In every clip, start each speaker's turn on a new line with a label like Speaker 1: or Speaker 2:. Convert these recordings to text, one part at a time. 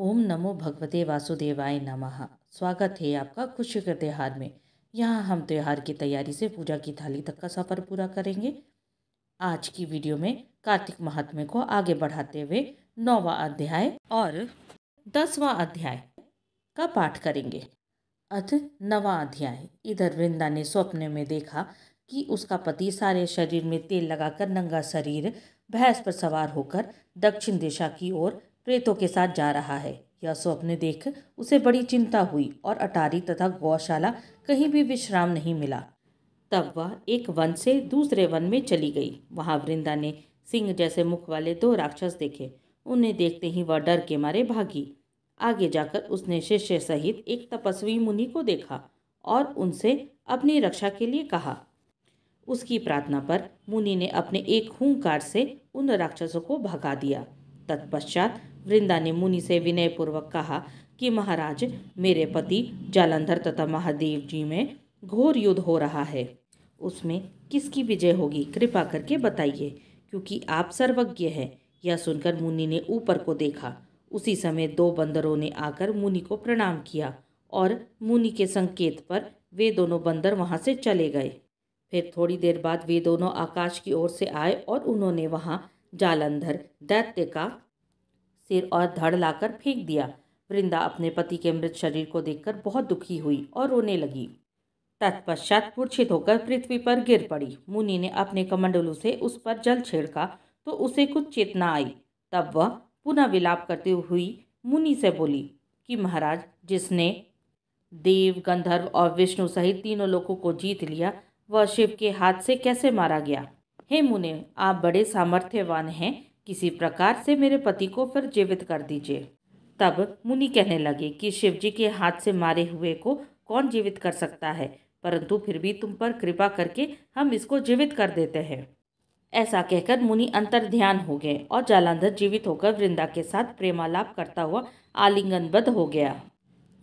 Speaker 1: ओम नमो भगवते वासुदेवाय नमः स्वागत है आपका खुशी के त्यौहार में यहाँ हम त्यौहार की तैयारी से पूजा की थाली तक का सफ़र पूरा करेंगे आज की वीडियो में कार्तिक महात्म्य को आगे बढ़ाते हुए नौवा अध्याय और दसवां अध्याय का पाठ करेंगे अथ नवा अध्याय इधर वृंदा ने स्वप्न में देखा कि उसका पति सारे शरीर में तेल लगाकर नंगा शरीर भैंस पर सवार होकर दक्षिण दिशा की ओर प्रेतों के साथ जा रहा है यह स्वप्न देख उसे बड़ी चिंता हुई और अटारी तथा गौशाला कहीं भी विश्राम नहीं मिला तब वह एक वन से दूसरे वन में चली गई वहाँ वृंदा ने सिंह जैसे मुख वाले दो राक्षस देखे उन्हें देखते ही वह डर के मारे भागी आगे जाकर उसने शिष्य सहित एक तपस्वी मुनि को देखा और उनसे अपनी रक्षा के लिए कहा उसकी प्रार्थना पर मुनि ने अपने एक हूंकार से उन राक्षसों को भगा दिया तत्पश्चात वृंदा ने मुनि से विनयपूर्वक कहा कि महाराज मेरे पति जालंधर तथा महादेव जी में घोर युद्ध हो रहा है उसमें किसकी विजय होगी कृपा करके बताइए क्योंकि आप सर्वज्ञ हैं यह सुनकर मुनि ने ऊपर को देखा उसी समय दो बंदरों ने आकर मुनि को प्रणाम किया और मुनि के संकेत पर वे दोनों बंदर वहाँ से चले गए फिर थोड़ी देर बाद वे दोनों आकाश की ओर से आए और उन्होंने वहाँ जालंधर दैत्य का सिर और धड़ लाकर फेंक दिया वृंदा अपने पति के मृत शरीर को देखकर बहुत दुखी हुई और रोने लगी तत्पश्चात मूर्छित होकर पृथ्वी पर गिर पड़ी मुनि ने अपने कमंडलों से उस पर जल छिड़का तो उसे कुछ चेतना आई तब वह पुनः विलाप करती हुई मुनि से बोली कि महाराज जिसने देव गंधर्व और विष्णु सहित तीनों लोगों को जीत लिया वह शिव के हाथ से कैसे मारा गया हे मुने आप बड़े सामर्थ्यवान हैं किसी प्रकार से मेरे पति को फिर जीवित कर दीजिए तब मुनि कहने लगे कि शिवजी के हाथ से मारे हुए को कौन जीवित कर सकता है परंतु फिर भी तुम पर कृपा करके हम इसको जीवित कर देते हैं ऐसा कहकर मुनि अंतर ध्यान हो गए और जालंधर जीवित होकर वृंदा के साथ प्रेमालाप करता हुआ आलिंगनबद्ध हो गया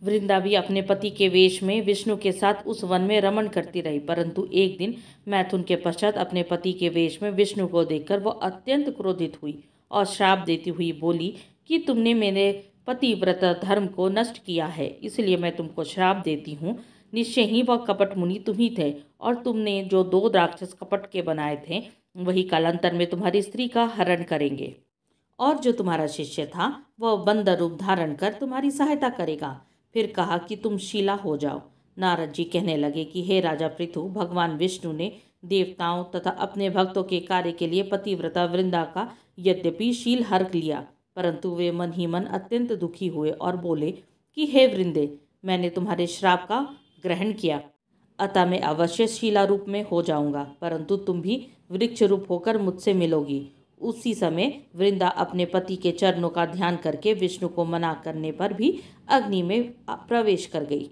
Speaker 1: वृंदा भी अपने पति के वेश में विष्णु के साथ उस वन में रमन करती रही परंतु एक दिन मैथुन के पश्चात अपने पति के वेश में विष्णु को देखकर वह अत्यंत क्रोधित हुई और श्राप देती हुई बोली कि तुमने मेरे पति व्रत धर्म को नष्ट किया है इसलिए मैं तुमको श्राप देती हूँ निश्चय ही वह कपट मुनि तुम्ही थे और तुमने जो दो राक्षस कपट के बनाए थे वही कालांतर में तुम्हारी स्त्री का हरण करेंगे और जो तुम्हारा शिष्य था वह बंदर रूप धारण कर तुम्हारी सहायता करेगा फिर कहा कि तुम शिला हो जाओ नारद जी कहने लगे कि हे राजा पृथु भगवान विष्णु ने देवताओं तथा अपने भक्तों के कार्य के लिए पतिव्रता वृंदा का यद्यपि शील हर्क लिया परंतु वे मन ही मन अत्यंत दुखी हुए और बोले कि हे वृंदे मैंने तुम्हारे श्राप का ग्रहण किया अतः मैं अवश्य शिला रूप में हो जाऊंगा परंतु तुम भी वृक्ष रूप होकर मुझसे मिलोगी उसी समय वृंदा अपने पति के चरणों का ध्यान करके विष्णु को मना करने पर भी अग्नि में प्रवेश कर गई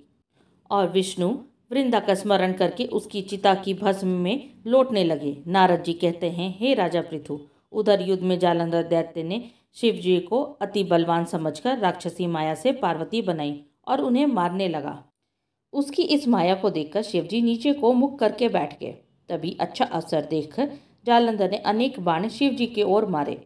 Speaker 1: और विष्णु वृंदा का स्मरण करके उसकी चिता की भस्म में लौटने लगे नारद जी कहते हैं हे राजा पृथु उधर युद्ध में जालंधर दैत्य ने शिव जी को अति बलवान समझकर राक्षसी माया से पार्वती बनाई और उन्हें मारने लगा उसकी इस माया को देखकर शिवजी नीचे को मुख करके बैठ गए तभी अच्छा अवसर देख जालंधर ने अनेक बाण शिव जी ओर मारे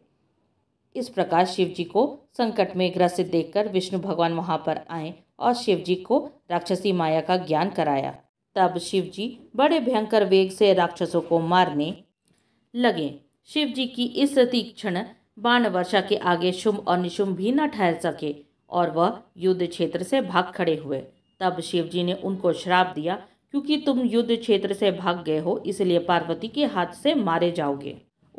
Speaker 1: इस प्रकार शिव जी को संकट में ग्रसित देखकर विष्णु भगवान वहां पर आए और शिव जी को राक्षसी माया का ज्ञान कराया तब शिवजी बड़े भयंकर वेग से राक्षसों को मारने लगे शिव जी की इस तीक्षण बाण वर्षा के आगे शुभ और निशुम्भ भी न ठहर सके और वह युद्ध क्षेत्र से भाग खड़े हुए तब शिव जी ने उनको श्राप दिया क्योंकि तुम युद्ध क्षेत्र से भाग गए हो इसलिए पार्वती के हाथ से मारे जाओगे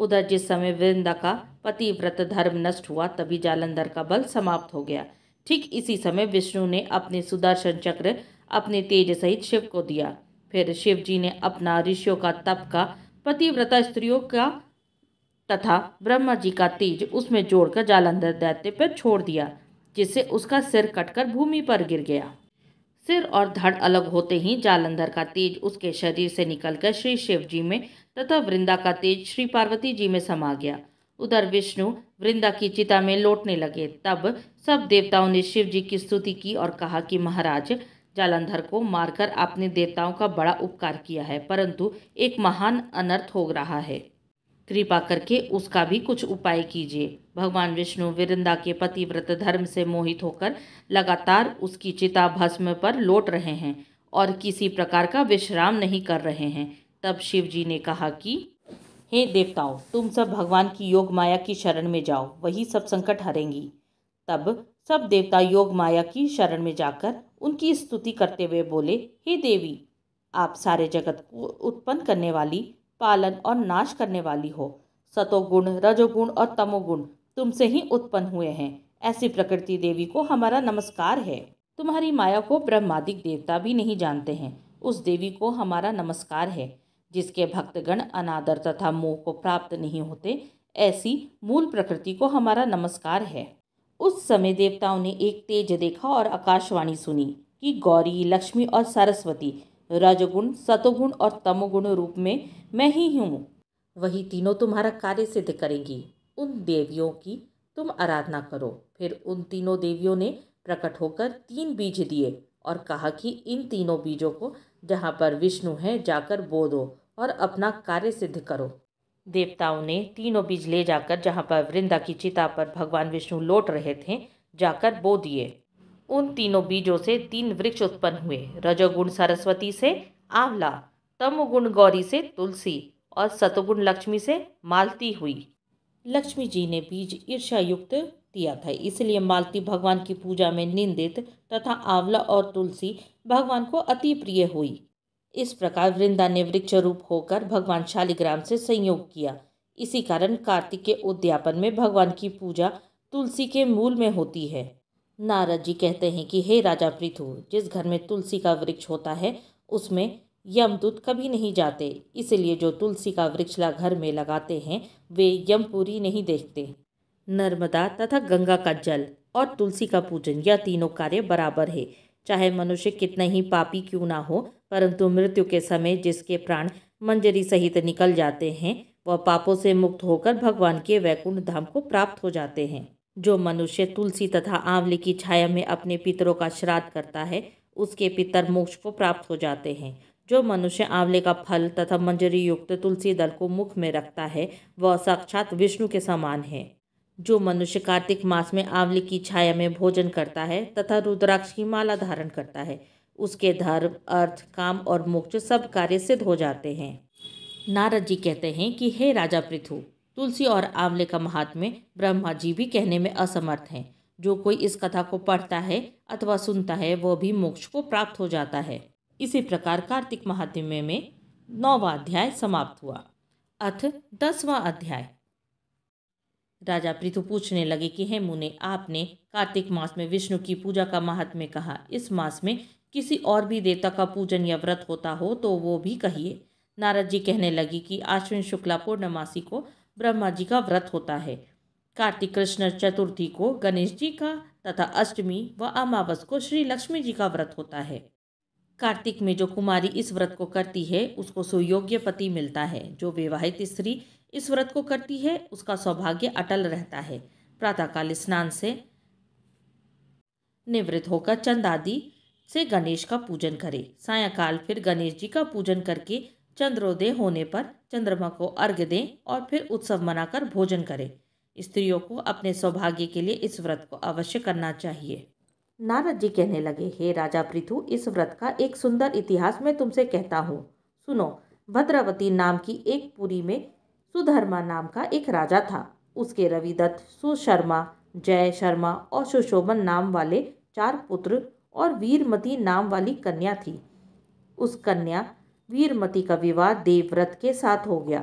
Speaker 1: उधर जिस समय वृंदा का पतिव्रत धर्म नष्ट हुआ तभी जालंधर का बल समाप्त हो गया ठीक इसी समय विष्णु ने अपने सुदर्शन चक्र अपने तेज सहित शिव को दिया फिर शिव जी ने अपना ऋषियों का तप का पतिव्रता स्त्रियों का तथा ब्रह्मा जी का तेज उसमें जोड़कर जालंधर दैत्य पर छोड़ दिया जिससे उसका सिर कटकर भूमि पर गिर गया सिर और धड़ अलग होते ही जालंधर का तेज उसके शरीर से निकलकर श्री शिव जी में तथा वृंदा का तेज श्री पार्वती जी में समा गया उधर विष्णु वृंदा की चिता में लौटने लगे तब सब देवताओं ने शिव जी की स्तुति की और कहा कि महाराज जालंधर को मारकर आपने देवताओं का बड़ा उपकार किया है परंतु एक महान अनर्थ हो रहा है कृपा करके उसका भी कुछ उपाय कीजिए भगवान विष्णु वृंदा के पतिव्रत धर्म से मोहित होकर लगातार उसकी चिता भस्म पर लौट रहे हैं और किसी प्रकार का विश्राम नहीं कर रहे हैं तब शिव जी ने कहा कि हे देवताओं तुम सब भगवान की योग माया की शरण में जाओ वही सब संकट हरेंगी तब सब देवता योग माया की शरण में जाकर उनकी स्तुति करते हुए बोले हे देवी आप सारे जगत को उत्पन्न करने वाली पालन और नाश करने वाली हो सतोगुण रजोगुण और तमोगुण तुमसे ही उत्पन्न हुए हैं ऐसी प्रकृति देवी को हमारा नमस्कार है तुम्हारी माया को ब्रह्मादिक देवता भी नहीं जानते हैं उस देवी को हमारा नमस्कार है जिसके भक्तगण अनादर तथा मोह को प्राप्त नहीं होते ऐसी मूल प्रकृति को हमारा नमस्कार है उस समय देवताओं ने एक तेज देखा और आकाशवाणी सुनी कि गौरी लक्ष्मी और सरस्वती रजगुण सतोगुण और तमोगुण रूप में मैं ही हूँ वही तीनों तुम्हारा कार्य सिद्ध करेंगी उन देवियों की तुम आराधना करो फिर उन तीनों देवियों ने प्रकट होकर तीन बीज दिए और कहा कि इन तीनों बीजों को जहाँ पर विष्णु हैं जाकर बो दो और अपना कार्य सिद्ध करो देवताओं ने तीनों बीज ले जाकर जहाँ पर वृंदा की चिता पर भगवान विष्णु लौट रहे थे जाकर बो दिए उन तीनों बीजों से तीन वृक्ष उत्पन्न हुए रजोगुण सरस्वती से आंवला तमोगुण गौरी से तुलसी और सतगुण लक्ष्मी से मालती हुई लक्ष्मी जी ने बीज ईर्षा युक्त दिया था इसलिए मालती भगवान की पूजा में निंदित तथा आंवला और तुलसी भगवान को अति प्रिय हुई इस प्रकार वृंदा ने वृक्ष रूप होकर भगवान शालिग्राम से संयोग किया इसी कारण कार्तिक के उद्यापन में भगवान की पूजा तुलसी के मूल में होती है नारद जी कहते हैं कि हे राजा पृथु जिस घर में तुलसी का वृक्ष होता है उसमें यमदूत कभी नहीं जाते इसलिए जो तुलसी का वृक्ष घर में लगाते हैं वे यमपुरी नहीं देखते नर्मदा तथा गंगा का जल और तुलसी का पूजन यह तीनों कार्य बराबर है चाहे मनुष्य कितना ही पापी क्यों ना हो परंतु मृत्यु के समय जिसके प्राण मंजरी सहित निकल जाते हैं वह पापों से मुक्त होकर भगवान के वैकुंठ धाम को प्राप्त हो जाते हैं जो मनुष्य तुलसी तथा आंवले की छाया में अपने पितरों का श्राद्ध करता है उसके पितर मोक्ष को प्राप्त हो जाते हैं जो मनुष्य आंवले का फल तथा मंजरी युक्त तुलसी दल को मुख में रखता है वह साक्षात विष्णु के समान है जो मनुष्य कार्तिक मास में आंवले की छाया में भोजन करता है तथा रुद्राक्ष की माला धारण करता है उसके धर्म अर्थ काम और मोक्ष सब कार्य सिद्ध हो जाते हैं नारद जी कहते हैं कि हे राजा पृथु तुलसी और आंवले का महात्म्य ब्रह्मा जी भी कहने में असमर्थ हैं जो कोई इस कथा को पढ़ता है अथवा सुनता है वह भी मोक्ष को प्राप्त हो जाता है इसी प्रकार कार्तिक महात्म्य में नौवा अध्याय समाप्त हुआ अथ दसवां अध्याय राजा पृथु पूछने लगे कि हे मुने आपने कार्तिक मास में विष्णु की पूजा का महात्म्य कहा इस मास में किसी और भी देवता का पूजन या व्रत होता हो तो वो भी कहिए नारद जी कहने लगी कि आश्विन शुक्ला पूर्णमासी को ब्रह्मा जी का व्रत होता है कार्तिक कृष्ण चतुर्थी को गणेश जी का तथा अष्टमी व अमावस को श्री लक्ष्मी जी का व्रत होता है कार्तिक में जो कुमारी इस व्रत को करती है उसको सुयोग्य पति मिलता है जो विवाहित स्त्री इस व्रत को करती है उसका सौभाग्य अटल रहता है प्रातःकाल स्नान से निवृत्त होकर चंद आदि से गणेश का पूजन करें सायकाल फिर गणेश जी का पूजन करके चंद्रोदय होने पर चंद्रमा को अर्घ्य दें और फिर उत्सव मनाकर भोजन करें स्त्रियों को अपने सौभाग्य के लिए इस व्रत को अवश्य करना चाहिए नारद जी कहने लगे हे राजा पृथु इस व्रत का एक सुंदर इतिहास मैं तुमसे कहता हूँ सुनो भद्रावती नाम की एक पुरी में सुधर्मा नाम का एक राजा था उसके रविदत्त सुशर्मा जय शर्मा और सुशोभन नाम वाले चार पुत्र और वीरमती नाम वाली कन्या थी उस कन्या वीरमती का विवाह देवव्रत के साथ हो गया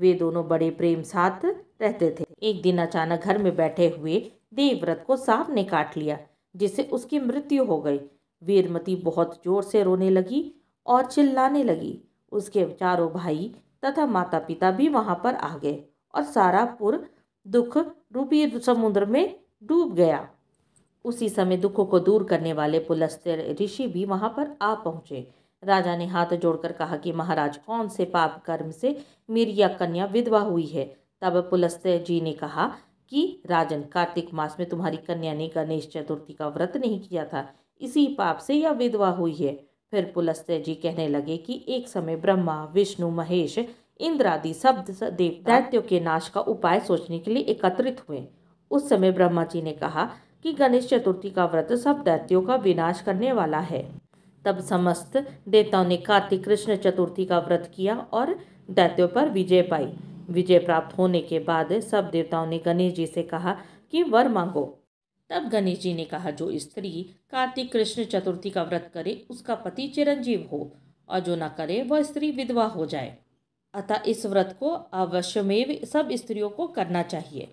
Speaker 1: वे दोनों बड़े प्रेम साथ रहते थे एक दिन अचानक घर में बैठे हुए देवव्रत को सांप ने काट लिया जिससे उसकी मृत्यु हो गई वीरमती बहुत जोर से रोने लगी और चिल्लाने लगी उसके चारों भाई तथा माता पिता भी वहाँ पर आ गए और सारा पुर दुख रूपी समुद्र में डूब गया उसी समय दुखों को दूर करने वाले पुलस्त्य ऋषि भी वहाँ पर आ पहुँचे राजा ने हाथ जोड़कर कहा कि महाराज कौन से पाप कर्म से मेरी यह कन्या विधवा हुई है तब पुलस्त जी ने कहा कि राजन कार्तिक मास में तुम्हारी कन्या ने गणेश चतुर्थी का व्रत नहीं किया था इसी पाप से यह विधवा हुई है फिर पुलस्त जी कहने लगे कि एक समय ब्रह्मा विष्णु महेश इंद्र आदि सब देव दैत्यों के नाश का उपाय सोचने के लिए एकत्रित हुए उस समय ब्रह्मा जी ने कहा कि गणेश चतुर्थी का व्रत सब दैत्यों का विनाश करने वाला है तब समस्त देवताओं ने कार्तिक कृष्ण चतुर्थी का व्रत किया और दैत्यों पर विजय पाई विजय प्राप्त होने के बाद सब देवताओं ने गणेश जी से कहा कि वर मांगो तब गणेश जी ने कहा जो स्त्री कार्तिक कृष्ण चतुर्थी का व्रत करे उसका पति चिरंजीव हो और जो न करे वह स्त्री विधवा हो जाए अतः इस व्रत को अवश्यमेव सब स्त्रियों को करना चाहिए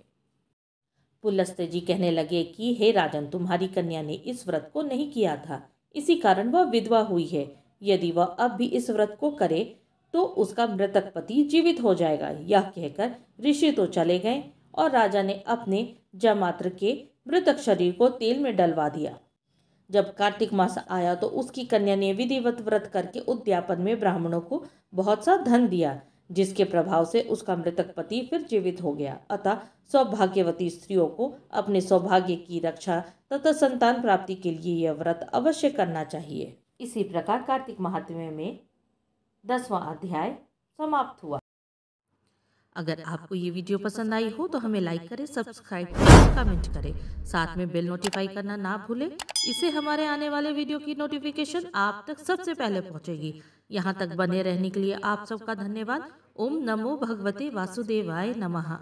Speaker 1: पुलस्त जी कहने लगे कि हे राजन तुम्हारी कन्या ने इस व्रत को नहीं किया था इसी कारण वह विधवा हुई है यदि वह अब भी इस व्रत को करे तो उसका मृतक पति जीवित हो जाएगा यह कहकर ऋषि तो चले गए और राजा ने अपने जमात्र के मृतक शरीर को तेल में डलवा दिया जब कार्तिक मास आया तो उसकी कन्या ने विधिवत व्रत करके उद्यापन में ब्राह्मणों को बहुत सा धन दिया जिसके प्रभाव से उसका मृतक पति फिर जीवित हो गया अतः सौभाग्यवती स्त्रियों को अपने सौभाग्य की रक्षा तथा संतान प्राप्ति के लिए यह व्रत अवश्य करना चाहिए इसी प्रकार कार्तिक महात्म्य में दसवां अध्याय समाप्त हुआ अगर आपको ये वीडियो पसंद आई हो तो, तो हमें लाइक करें सब्सक्राइब करें कमेंट करें साथ में बेल नोटिफाई करना ना भूलें इससे हमारे आने वाले वीडियो की नोटिफिकेशन आप तक सबसे पहले पहुंचेगी यहाँ तक बने रहने के लिए आप सबका धन्यवाद ओम नमो भगवते वासुदेवाय नमः